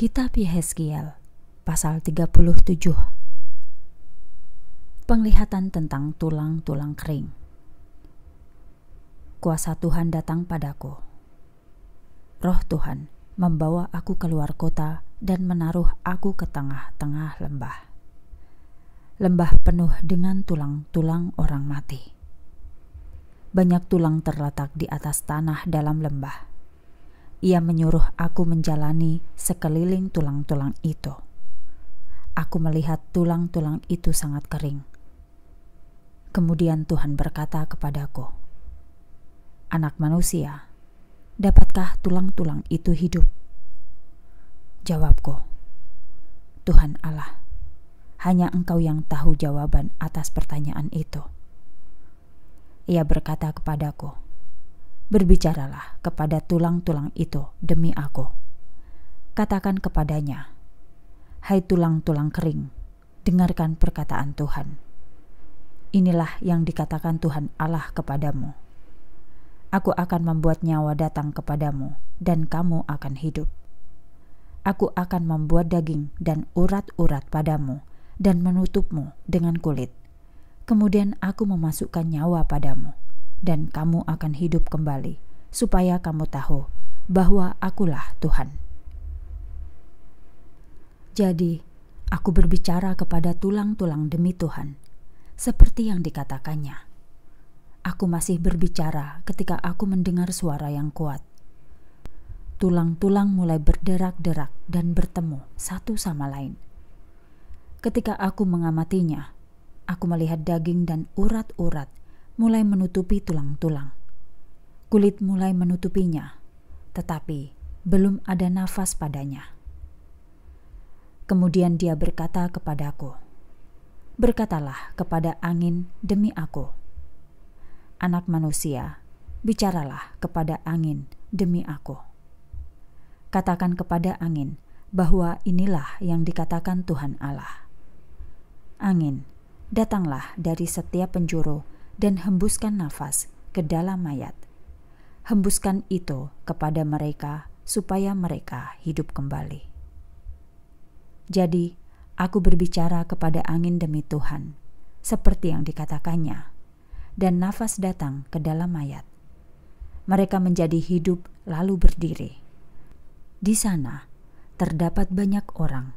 Kitab Yehezkiel pasal 37 Penglihatan tentang tulang-tulang kering Kuasa Tuhan datang padaku Roh Tuhan membawa aku keluar kota dan menaruh aku ke tengah-tengah lembah Lembah penuh dengan tulang-tulang orang mati Banyak tulang terletak di atas tanah dalam lembah ia menyuruh aku menjalani sekeliling tulang-tulang itu. Aku melihat tulang-tulang itu sangat kering. Kemudian Tuhan berkata kepadaku, "Anak manusia, dapatkah tulang-tulang itu hidup?" Jawabku, "Tuhan Allah, hanya Engkau yang tahu jawaban atas pertanyaan itu." Ia berkata kepadaku, Berbicaralah kepada tulang-tulang itu demi aku. Katakan kepadanya, "Hai tulang-tulang kering, dengarkan perkataan Tuhan. Inilah yang dikatakan Tuhan Allah kepadamu: Aku akan membuat nyawa datang kepadamu, dan kamu akan hidup. Aku akan membuat daging dan urat-urat padamu, dan menutupmu dengan kulit. Kemudian aku memasukkan nyawa padamu." dan kamu akan hidup kembali, supaya kamu tahu bahwa Akulah Tuhan. Jadi, aku berbicara kepada tulang-tulang demi Tuhan, seperti yang dikatakannya. Aku masih berbicara ketika aku mendengar suara yang kuat. Tulang-tulang mulai berderak-derak dan bertemu satu sama lain. Ketika aku mengamatinya, aku melihat daging dan urat-urat mulai menutupi tulang-tulang. Kulit mulai menutupinya, tetapi belum ada nafas padanya. Kemudian dia berkata kepadaku, "Berkatalah kepada angin demi aku, anak manusia, bicaralah kepada angin demi aku." Katakan kepada angin bahwa inilah yang dikatakan Tuhan Allah. Angin, datanglah dari setiap penjuru dan hembuskan nafas ke dalam mayat. Hembuskan itu kepada mereka supaya mereka hidup kembali. Jadi, aku berbicara kepada angin demi Tuhan, seperti yang dikatakannya, dan nafas datang ke dalam mayat. Mereka menjadi hidup lalu berdiri. Di sana terdapat banyak orang.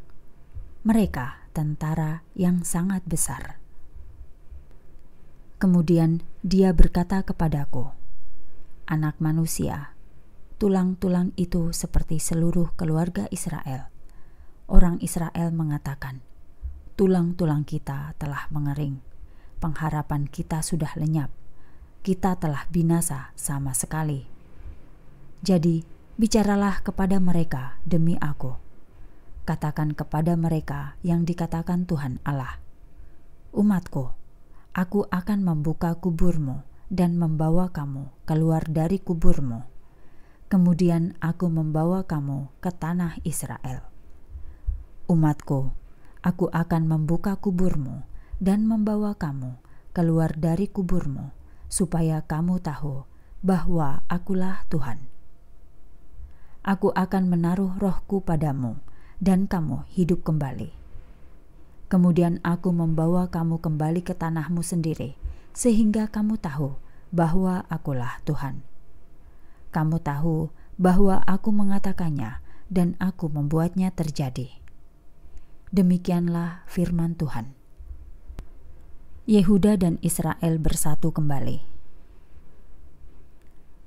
Mereka tentara yang sangat besar. Kemudian dia berkata kepadaku, "Anak manusia, tulang-tulang itu seperti seluruh keluarga Israel." Orang Israel mengatakan, "Tulang-tulang kita telah mengering, pengharapan kita sudah lenyap, kita telah binasa sama sekali." Jadi, bicaralah kepada mereka demi Aku. Katakan kepada mereka yang dikatakan Tuhan Allah, "Umatku." Aku akan membuka kuburmu dan membawa kamu keluar dari kuburmu. Kemudian aku membawa kamu ke tanah Israel. Umatku, aku akan membuka kuburmu dan membawa kamu keluar dari kuburmu, supaya kamu tahu bahwa Akulah Tuhan. Aku akan menaruh rohku padamu, dan kamu hidup kembali.' Kemudian aku membawa kamu kembali ke tanahmu sendiri, sehingga kamu tahu bahwa akulah Tuhan. Kamu tahu bahwa aku mengatakannya dan aku membuatnya terjadi. Demikianlah firman Tuhan. Yehuda dan Israel bersatu kembali.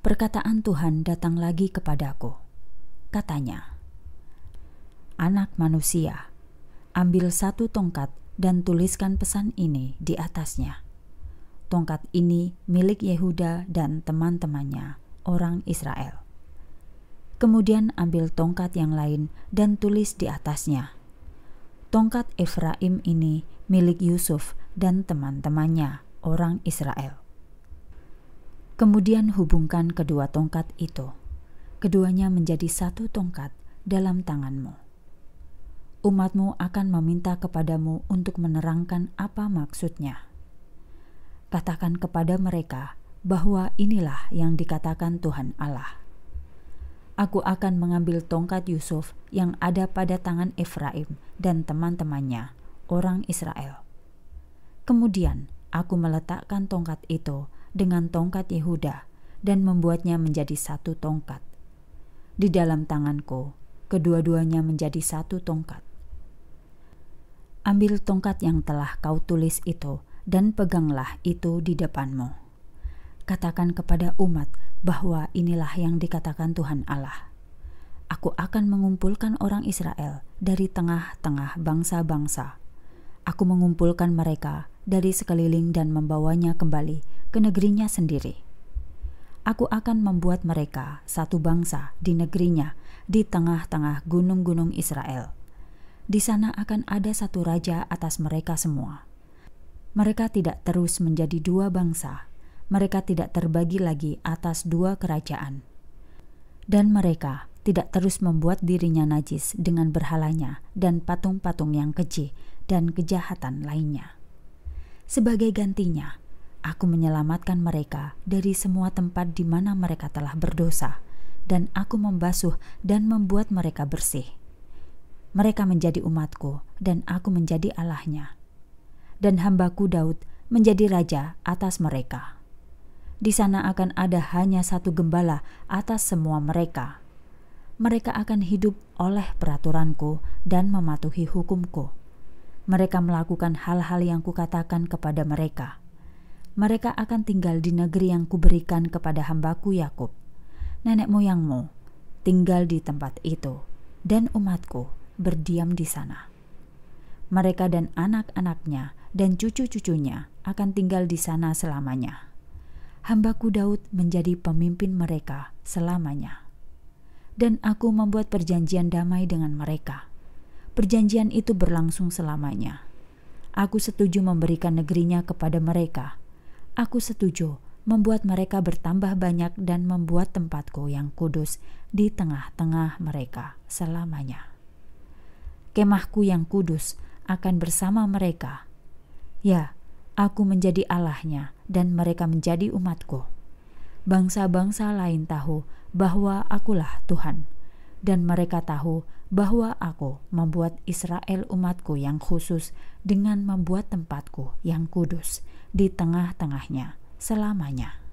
Perkataan Tuhan datang lagi kepadaku. Katanya, "Anak manusia, Ambil satu tongkat dan tuliskan pesan ini di atasnya. Tongkat ini milik Yehuda dan teman-temannya, orang Israel. Kemudian ambil tongkat yang lain dan tulis di atasnya. Tongkat Efraim ini milik Yusuf dan teman-temannya, orang Israel. Kemudian hubungkan kedua tongkat itu. Keduanya menjadi satu tongkat dalam tanganmu umatmu akan meminta kepadamu untuk menerangkan apa maksudnya. Katakan kepada mereka bahwa inilah yang dikatakan Tuhan Allah. Aku akan mengambil tongkat Yusuf yang ada pada tangan Efraim dan teman-temannya, orang Israel. Kemudian aku meletakkan tongkat itu dengan tongkat Yehuda dan membuatnya menjadi satu tongkat. Di dalam tanganku, kedua-duanya menjadi satu tongkat. Ambil tongkat yang telah kau tulis itu dan peganglah itu di depanmu. Katakan kepada umat bahwa inilah yang dikatakan Tuhan Allah. Aku akan mengumpulkan orang Israel dari tengah-tengah bangsa-bangsa. Aku mengumpulkan mereka dari sekeliling dan membawanya kembali ke negerinya sendiri. Aku akan membuat mereka satu bangsa di negerinya di tengah-tengah gunung-gunung Israel di sana akan ada satu raja atas mereka semua. Mereka tidak terus menjadi dua bangsa, mereka tidak terbagi lagi atas dua kerajaan, dan mereka tidak terus membuat dirinya najis dengan berhalanya dan patung-patung yang keji dan kejahatan lainnya. Sebagai gantinya, aku menyelamatkan mereka dari semua tempat di mana mereka telah berdosa, dan aku membasuh dan membuat mereka bersih mereka menjadi umatku, dan aku menjadi Allahnya. Dan hambaku Daud menjadi raja atas mereka. Di sana akan ada hanya satu gembala atas semua mereka. Mereka akan hidup oleh peraturanku dan mematuhi hukumku. Mereka melakukan hal-hal yang kukatakan kepada mereka. Mereka akan tinggal di negeri yang kuberikan kepada hambaku Yakub, nenek moyangmu, tinggal di tempat itu, dan umatku berdiam di sana. Mereka dan anak-anaknya dan cucu-cucunya akan tinggal di sana selamanya. Hambaku Daud menjadi pemimpin mereka selamanya. Dan aku membuat perjanjian damai dengan mereka. Perjanjian itu berlangsung selamanya. Aku setuju memberikan negerinya kepada mereka. Aku setuju membuat mereka bertambah banyak dan membuat tempatku yang kudus di tengah-tengah mereka selamanya kemahku yang kudus akan bersama mereka. Ya, aku menjadi Allahnya dan mereka menjadi umatku. Bangsa-bangsa lain tahu bahwa akulah Tuhan dan mereka tahu bahwa aku membuat Israel umatku yang khusus dengan membuat tempatku yang kudus di tengah-tengahnya selamanya.